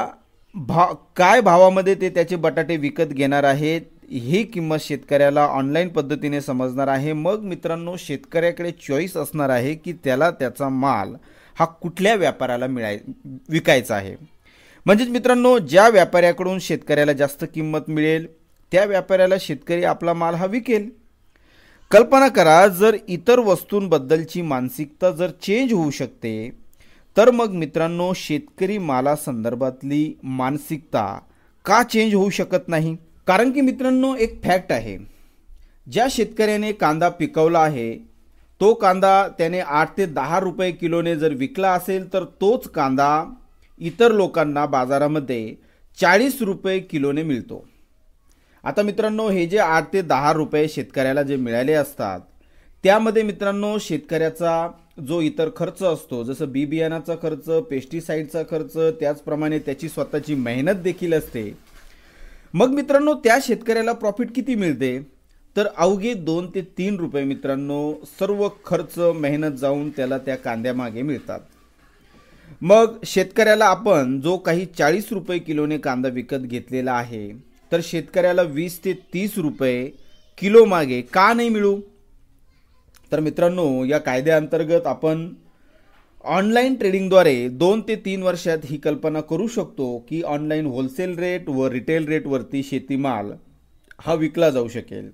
भा काय भावामध्ये ते त्याचे बटाटे विकत घेणार आहेत ही किंमत शेतकऱ्याला ऑनलाईन पद्धतीने समजणार आहे मग मित्रांनो शेतकऱ्याकडे चॉईस असणार आहे की त्याला त्याचा माल हा कुठल्या व्यापाऱ्याला मिळाय विकायचा आहे म्हणजेच मित्रांनो ज्या व्यापाऱ्याकडून शेतकऱ्याला जास्त किंमत मिळेल त्या व्यापाऱ्याला शेतकरी आपला माल हा विकेल कल्पना करा जर इतर वस्तूंबद्दलची मानसिकता जर चेंज होऊ शकते तर मग मित्रांनो शेतकरी मालासंदर्भातली मानसिकता का चेंज होऊ शकत नाही कारण की मित्रांनो एक फॅक्ट आहे ज्या शेतकऱ्याने कांदा पिकवला आहे तो कांदा त्याने आठ ते दहा रुपये किलोने जर विकला असेल तर तोच कांदा इतर लोकांना बाजारामध्ये चाळीस रुपये किलोने मिळतो आता मित्रांनो हे जे आठ ते दहा रुपये शेतकऱ्याला जे मिळाले असतात त्यामध्ये मित्रांनो शेतकऱ्याचा जो इतर खर्च असतो जसं बी बियाणाचा खर्च पेस्टिसाईडचा खर्च त्याचप्रमाणे त्याची स्वतःची मेहनत देखील असते मग मित्रांनो त्या शेतकऱ्याला प्रॉफिट किती मिळते तर अवघे दोन ते तीन रुपये मित्रांनो सर्व खर्च मेहनत जाऊन त्याला त्या कांद्यामागे मिळतात मग शेतकऱ्याला आपण जो काही चाळीस रुपये किलोने कांदा विकत घेतलेला आहे तर शेतकऱ्याला वीस ते तीस रुपये किलो मागे का नाही मिळू तर मित्रांनो या कायद्याअंतर्गत आपण ऑनलाईन ट्रेडिंगद्वारे दोन ते तीन वर्षात ही कल्पना करू शकतो की ऑनलाईन होलसेल रेट व रिटेल रेटवरती शेतीमाल हा विकला जाऊ शकेल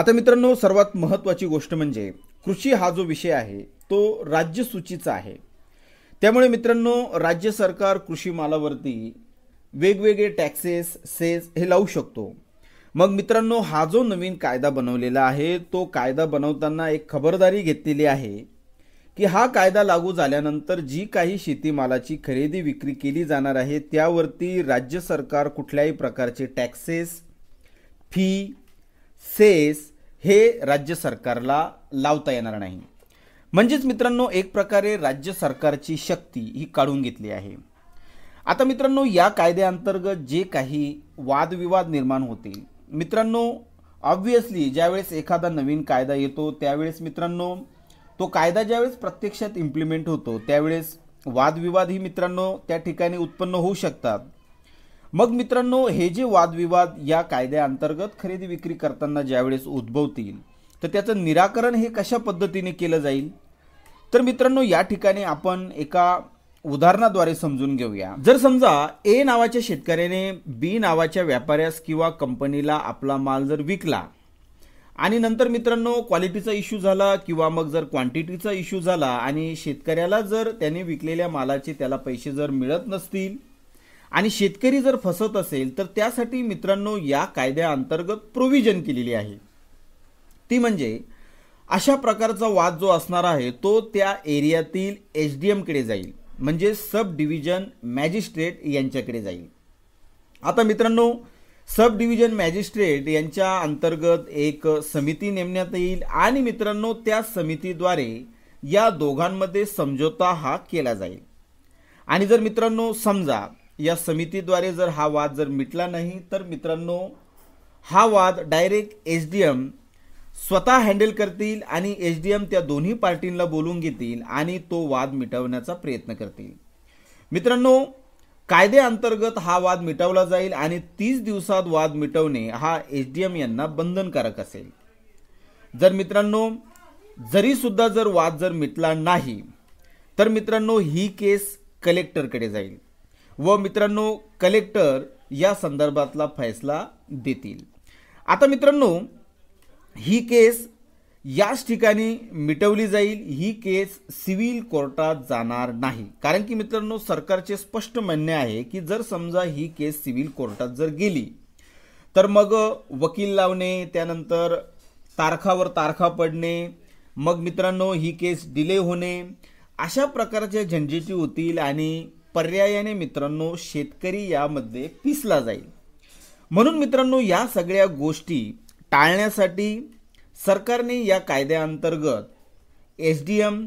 आता मित्रांनो सर्वात महत्त्वाची गोष्ट म्हणजे कृषी हा जो विषय आहे तो राज्यसूचीचा आहे त्यामुळे मित्रांनो राज्य सरकार कृषी मालावरती वेगवेगळे टॅक्सेस सेस हे लावू शकतो मग मित्रांनो हा जो नवीन कायदा बनवलेला आहे तो कायदा बनवताना एक खबरदारी घेतलेली आहे की हा कायदा लागू झाल्यानंतर जी काही शेतीमालाची खरेदी विक्री केली जाणार आहे त्यावरती राज्य सरकार कुठल्याही प्रकारचे टॅक्सेस फी सेस हे राज्य सरकारला लावता येणार नाही म्हणजेच मित्रांनो एक प्रकारे राज्य सरकारची शक्ती ही काढून घेतली आहे आता मित्रांनो या कायद्याअंतर्गत जे काही वादविवाद निर्माण होतील मित्रांनो ऑब्व्हियसली ज्यावेळेस एखादा नवीन कायदा येतो त्यावेळेस मित्रांनो तो कायदा ज्यावेळेस प्रत्यक्षात इम्प्लिमेंट होतो त्यावेळेस वादविवाद ही मित्रांनो त्या ठिकाणी उत्पन्न होऊ शकतात मग मित्रांनो हे जे वादविवाद या कायद्याअंतर्गत खरेदी विक्री करताना ज्यावेळेस उद्भवतील तर त्याचं निराकरण हे कशा पद्धतीने केलं जाईल तर मित्रांनो या ठिकाणी आपण एका उदाहरणाद्वारे समजून घेऊया जर समजा ए नावाच्या शेतकऱ्याने बी नावाच्या व्यापाऱ्यास किंवा कंपनीला आपला माल जर विकला आणि नंतर मित्रांनो क्वालिटीचा इश्यू झाला किंवा मग जर क्वांटिटीचा इश्यू झाला आणि शेतकऱ्याला जर त्याने विकलेल्या मालाचे त्याला पैसे जर मिळत नसतील आणि शेतकरी जर फसत असेल तर त्यासाठी मित्रांनो या कायद्याअंतर्गत प्रोव्हिजन केलेली आहे ती म्हणजे अशा प्रकारचा वाद जो असणार आहे तो त्या एरियातील एच डी एमकडे जाईल म्हणजे सब डिव्हिजन मॅजिस्ट्रेट यांच्याकडे जाईल आता मित्रांनो सब डिव्हिजन मॅजिस्ट्रेट यांच्या अंतर्गत एक समिती नेमण्यात येईल आणि मित्रांनो त्या समितीद्वारे या दोघांमध्ये समझोता हा केला जाईल आणि जर मित्रांनो समजा या समितीद्वारे जर हा वाद जर मिटला नाही तर मित्रांनो हा वाद डायरेक्ट एच डी एम स्वतः हँडल करतील आणि एच डी एम त्या दोन्ही पार्टींना बोलून घेतील आणि तो वाद मिटवण्याचा प्रयत्न करतील मित्रांनो कायद्याअंतर्गत हा वाद मिटवला जाईल आणि तीस दिवसात वाद मिटवणे हा एच डी एम यांना बंधनकारक असेल जर मित्रांनो जरीसुद्धा जर वाद जर मिटला नाही तर मित्रांनो ही केस कलेक्टरकडे जाईल व मित्रांनो कलेक्टर या संदर्भातला फैसला देतील आता मित्रांनो ही केस याच ठिकाणी मिटवली जाईल ही केस सिव्हिल कोर्टात जाणार नाही कारण की मित्रांनो सरकारचे स्पष्ट म्हणणे आहे की जर समजा ही केस सिव्हिल कोर्टात जर गेली तर मग वकील लावणे त्यानंतर तारखावर तारखा पडणे मग मित्रांनो ही केस डिले होणे अशा प्रकारच्या झंझटी होतील आणि पर्यायाने मित्रांनो शेतकरी यामध्ये पिसला जाईल म्हणून मित्रांनो या सगळ्या गोष्टी टाळण्यासाठी सरकारने या कायद्याअंतर्गत एस डी एम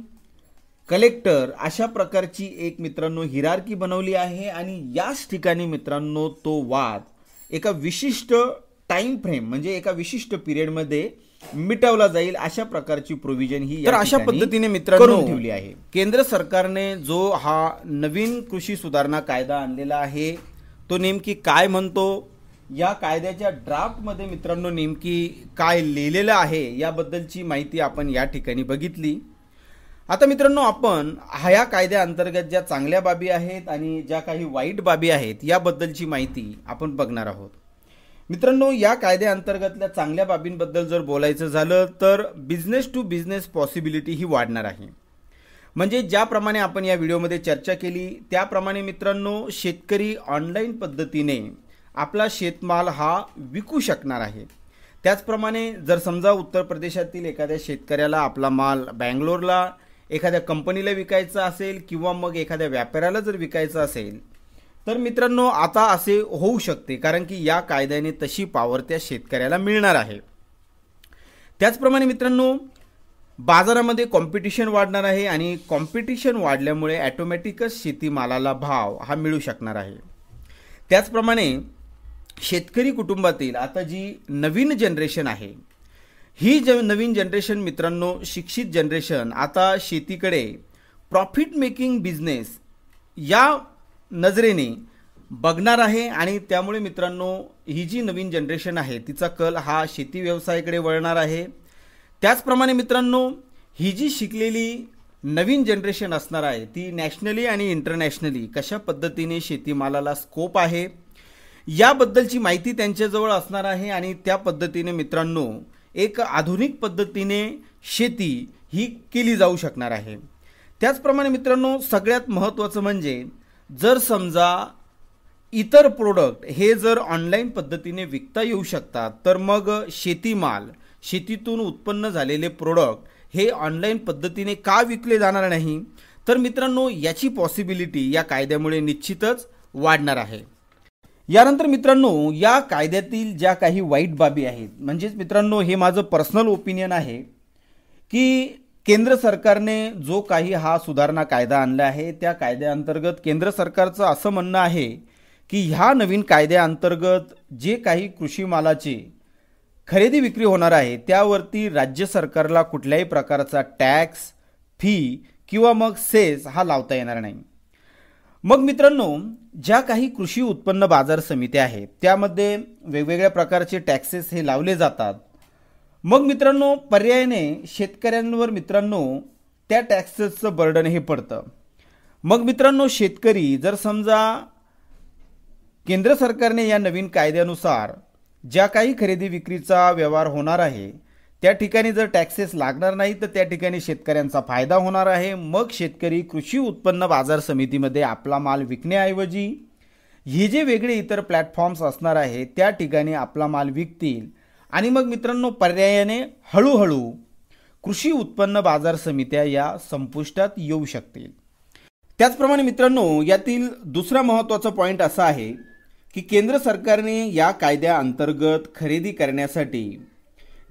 कलेक्टर अशा प्रकारची एक मित्रांनो हिरारकी बनवली आहे आणि याच ठिकाणी मित्रांनो तो वाद एका विशिष्ट टाइम फ्रेम म्हणजे एका विशिष्ट पिरियडमध्ये मिटवला जाईल अशा प्रकारची प्रोव्हिजन ही तर अशा पद्धतीने मित्रांनो ठेवली आहे केंद्र सरकारने जो हा नवीन कृषी सुधारणा कायदा आणलेला आहे तो नेमकी काय म्हणतो या कायद्याच्या ड्राफ्टमध्ये मित्रांनो नेमकी काय लिहिलेलं आहे याबद्दलची माहिती आपण या ठिकाणी बघितली आता मित्रांनो आपण ह्या कायद्याअंतर्गत ज्या चांगल्या बाबी आहेत आणि ज्या काही वाईट बाबी आहेत याबद्दलची माहिती आपण बघणार आहोत मित्रांनो या कायद्याअंतर्गतल्या चांगल्या बाबींबद्दल जर बोलायचं झालं तर बिझनेस टू बिझनेस पॉसिबिलिटी ही वाढणार आहे म्हणजे ज्याप्रमाणे आपण या व्हिडिओमध्ये चर्चा केली त्याप्रमाणे मित्रांनो शेतकरी ऑनलाईन पद्धतीने आपला शेतमाल हा विकू शकणार आहे त्याचप्रमाणे जर समजा उत्तर प्रदेशातील एखाद्या शेतकऱ्याला आपला माल बँगलोरला एखाद्या कंपनीला विकायचा असेल किंवा मग एखाद्या व्यापाऱ्याला जर विकायचा असेल तर मित्रांनो आता असे होऊ शकते कारण की या कायद्याने तशी पावर त्या शेतकऱ्याला मिळणार आहे त्याचप्रमाणे मित्रांनो बाजारामध्ये कॉम्पिटिशन वाढणार आहे आणि कॉम्पिटिशन वाढल्यामुळे ॲटोमॅटिकच शेतीमालाला भाव हा मिळू शकणार आहे त्याचप्रमाणे शेतकरी कुटुंबातील आता जी नवीन जनरेशन आहे ही ज नवीन जनरेशन मित्रांनो शिक्षित जनरेशन आता शेतीकडे प्रॉफिट मेकिंग बिझनेस या नजरेने बघणार आहे आणि त्यामुळे मित्रांनो ही जी नवीन जनरेशन आहे तिचा कल हा शेती व्यवसायाकडे वळणार आहे त्याचप्रमाणे मित्रांनो ही जी शिकलेली नवीन जनरेशन असणार आहे ती नॅशनली आणि इंटरनॅशनली कशा पद्धतीने शेतीमालाला स्कोप आहे याबद्दलची माहिती त्यांच्याजवळ असणार आहे आणि त्या पद्धतीने मित्रांनो एक आधुनिक पद्धतीने शेती ही केली जाऊ शकणार आहे त्याचप्रमाणे मित्रांनो सगळ्यात महत्त्वाचं म्हणजे जर समजा इतर प्रोडक्ट हे जर ऑनलाईन पद्धतीने विकता येऊ शकतात तर मग शेतीमाल शेतीतून उत्पन्न झालेले प्रोडक्ट हे ऑनलाईन पद्धतीने का विकले जाणार नाही तर मित्रांनो याची पॉसिबिलिटी या कायद्यामुळे निश्चितच वाढणार आहे यानंतर मित्रांनो या कायद्यातील ज्या काही वाईट बाबी आहेत म्हणजेच मित्रांनो हे माझं पर्सनल ओपिनियन आहे की केंद्र सरकारने जो काही हा सुधारणा कायदा आणला आहे त्या कायद्याअंतर्गत केंद्र सरकारचं असं म्हणणं आहे की ह्या नवीन कायद्याअंतर्गत जे काही कृषी खरेदी विक्री होणार आहे त्यावरती राज्य सरकारला कुठल्याही प्रकारचा टॅक्स फी किंवा मग सेस हा लावता येणार नाही मग मित्रांनो ज्या काही कृषी उत्पन्न बाजार समित्या आहेत त्यामध्ये वेगवेगळ्या प्रकारचे टॅक्सेस हे लावले जातात मग मित्रांनो पर्यायाने शेतकऱ्यांवर मित्रांनो त्या टॅक्सेसचं बर्डन हे पडतं मग मित्रांनो शेतकरी जर समजा केंद्र सरकारने या नवीन कायद्यानुसार ज्या काही खरेदी विक्रीचा व्यवहार होणार आहे त्या ठिकाणी जर टॅक्सेस लागणार नाही तर त्या ठिकाणी शेतकऱ्यांचा फायदा होणार आहे मग शेतकरी कृषी उत्पन्न बाजार समितीमध्ये आपला माल विकण्याऐवजी हे जे वेगळे इतर प्लॅटफॉर्म्स असणार आहे त्या ठिकाणी आपला माल विकतील आणि मग मित्रांनो पर्यायाने हळूहळू कृषी उत्पन्न बाजार समित्या या संपुष्टात येऊ शकतील त्याचप्रमाणे मित्रांनो यातील दुसरा महत्त्वाचा पॉईंट असा आहे की केंद्र सरकारने या कायद्याअंतर्गत खरेदी करण्यासाठी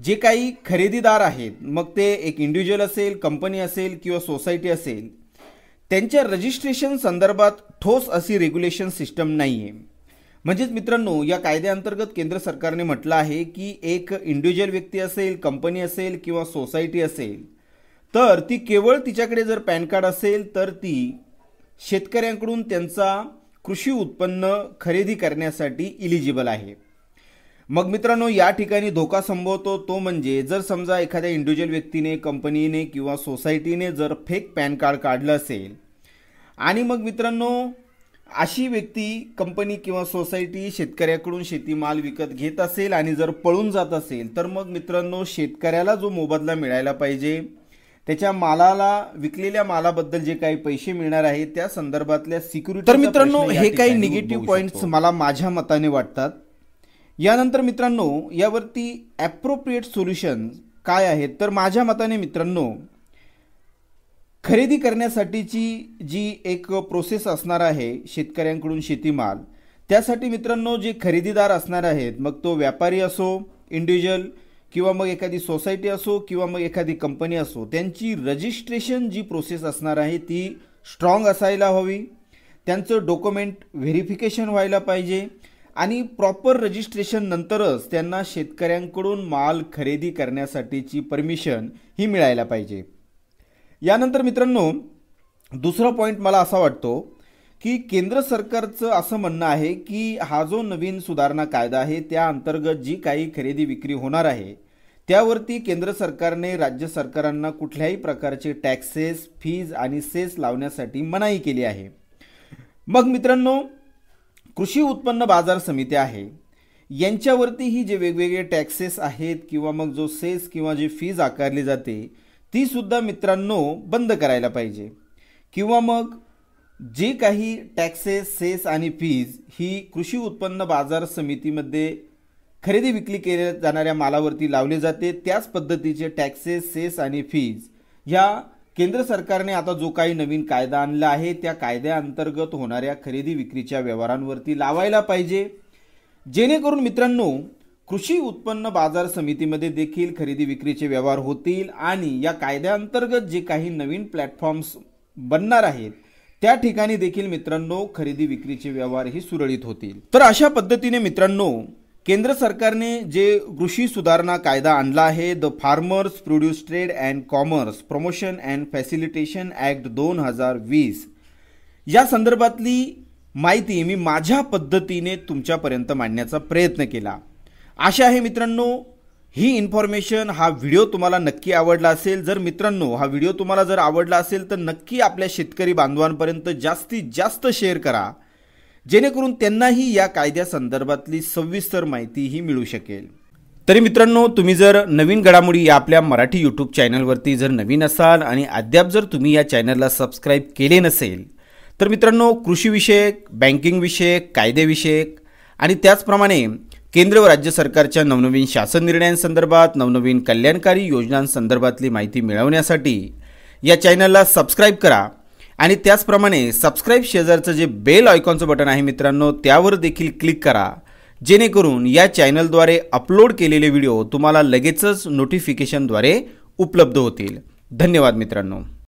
जे काही खरेदीदार आहेत मग ते एक इंडिव्हिज्युअल असेल कंपनी असेल किंवा सोसायटी असेल त्यांच्या रजिस्ट्रेशन संदर्भात ठोस अशी रेग्युलेशन सिस्टम नाही आहे म्हणजेच मित्रांनो या कायद्याअंतर्गत केंद्र सरकारने म्हटलं आहे की एक इंडिव्हिज्युअल व्यक्ती असेल कंपनी असेल किंवा सोसायटी असेल तर ती केवळ तिच्याकडे जर पॅन कार्ड असेल तर ती शेतकऱ्यांकडून त्यांचा कृषी उत्पन्न खरेदी करण्यासाठी इलिजिबल आहे मग मित्रांनो या ठिकाणी धोका संभवतो तो म्हणजे जर समजा एखाद्या इंडिव्हिज्युअल व्यक्तीने कंपनीने किंवा सोसायटीने जर फेक पॅन कार्ड काढलं असेल आणि मग मित्रांनो अशी व्यक्ती कंपनी किंवा सोसायटी शेतकऱ्याकडून शेतीमाल विकत घेत असेल आणि जर पळून जात असेल तर मग मित्रांनो शेतकऱ्याला जो मोबदला मिळायला पाहिजे त्याच्या मालाला विकलेल्या मालाबद्दल जे काही पैसे मिळणार आहेत त्या संदर्भातल्या सिक्युरिटी तर मित्रांनो हे काही निगेटिव्ह पॉईंट्स मला माझ्या मताने वाटतात यानंतर मित्रांनो यावरती ॲप्रोप्रिएट सोल्युशन काय आहेत तर माझ्या मताने मित्रांनो खरेदी करण्यासाठीची जी एक प्रोसेस असणार आहे शेतकऱ्यांकडून शेतीमाल त्यासाठी मित्रांनो जे खरेदीदार असणार आहेत मग तो व्यापारी असो इंडिव्हिज्युअल किंवा मग एखादी सोसायटी असो किंवा मग एखादी कंपनी असो त्यांची रजिस्ट्रेशन जी प्रोसेस असणार आहे ती स्ट्रॉंग असायला हवी त्यांचं डॉक्युमेंट व्हेरिफिकेशन व्हायला पाहिजे आणि प्रॉपर रजिस्ट्रेशन नंतरच त्यांना शेतकऱ्यांकडून माल खरेदी करण्यासाठीची परमिशन ही मिळायला पाहिजे यानंतर मित्रांनो दुसरा पॉईंट मला असा वाटतो की केंद्र सरकारचं असं म्हणणं आहे की हा जो नवीन सुधारणा कायदा आहे त्या अंतर्गत जी काही खरेदी विक्री होणार आहे त्यावरती केंद्र सरकारने राज्य सरकारांना कुठल्याही प्रकारचे टॅक्सेस फीज आणि सेस लावण्यासाठी मनाई केली आहे मग मित्रांनो कृषी उत्पन्न बाजार समिती आहे यांच्यावरतीही जे वेगवेगळे टॅक्सेस आहेत किंवा मग जो सेस किंवा जी फीज आकारली जाते तीसुद्धा मित्रांनो बंद करायला पाहिजे किंवा मग जे काही टॅक्सेस सेस आणि फीज ही कृषी उत्पन्न बाजार समितीमध्ये खरेदी विक्री केल्या जाणाऱ्या मालावरती लावले जाते त्याच पद्धतीचे टॅक्सेस सेस आणि फीज ह्या केंद्र सरकारने आता जो काही नवीन कायदा आणला आहे त्या कायद्याअंतर्गत होणाऱ्या खरेदी विक्रीच्या व्यवहारांवरती लावायला पाहिजे जेणेकरून मित्रांनो कृषी उत्पन्न बाजार समितीमध्ये देखील खरेदी विक्रीचे व्यवहार होतील आणि या कायद्याअंतर्गत जे काही नवीन प्लॅटफॉर्म्स बनणार आहेत त्या ठिकाणी देखील मित्रांनो खरेदी विक्रीचे व्यवहार ही सुरळीत होतील तर अशा पद्धतीने मित्रांनो केंद्र सरकारने जे कृषी सुधारणा कायदा आणला आहे the farmers produce trade and commerce promotion and facilitation act दोन हजार वीस या संदर्भातली माहिती मी माझ्या पद्धतीने तुमच्यापर्यंत मांडण्याचा प्रयत्न केला आशा आहे मित्रांनो ही इन्फॉर्मेशन हा व्हिडिओ तुम्हाला नक्की आवडला असेल जर मित्रांनो हा व्हिडिओ तुम्हाला जर आवडला असेल तर नक्की आपल्या शेतकरी बांधवांपर्यंत जास्तीत जास्त शेअर करा जेणेकरून त्यांनाही या कायद्यासंदर्भातली सविस्तर माहितीही मिळू शकेल तरी मित्रांनो तुम्ही जर नवीन घडामोडी या आपल्या मराठी यूट्यूब चॅनलवरती जर नवीन असाल आणि अद्याप जर तुम्ही या चॅनलला सबस्क्राईब केले नसेल तर मित्रांनो कृषीविषयक बँकिंगविषयक कायदेविषयक आणि त्याचप्रमाणे केंद्र व राज्य सरकारच्या नवनवीन शासन निर्णयांसंदर्भात नवनवीन कल्याणकारी योजनांसंदर्भातली माहिती मिळवण्यासाठी या चॅनलला सबस्क्राईब करा आणि त्याचप्रमाणे सबस्क्राईब शेजारचं जे बेल आयकॉनचं बटन आहे मित्रांनो त्यावर देखील क्लिक करा जेणेकरून या चॅनलद्वारे अपलोड केलेले व्हिडिओ तुम्हाला लगेचच नोटिफिकेशनद्वारे उपलब्ध होतील धन्यवाद मित्रांनो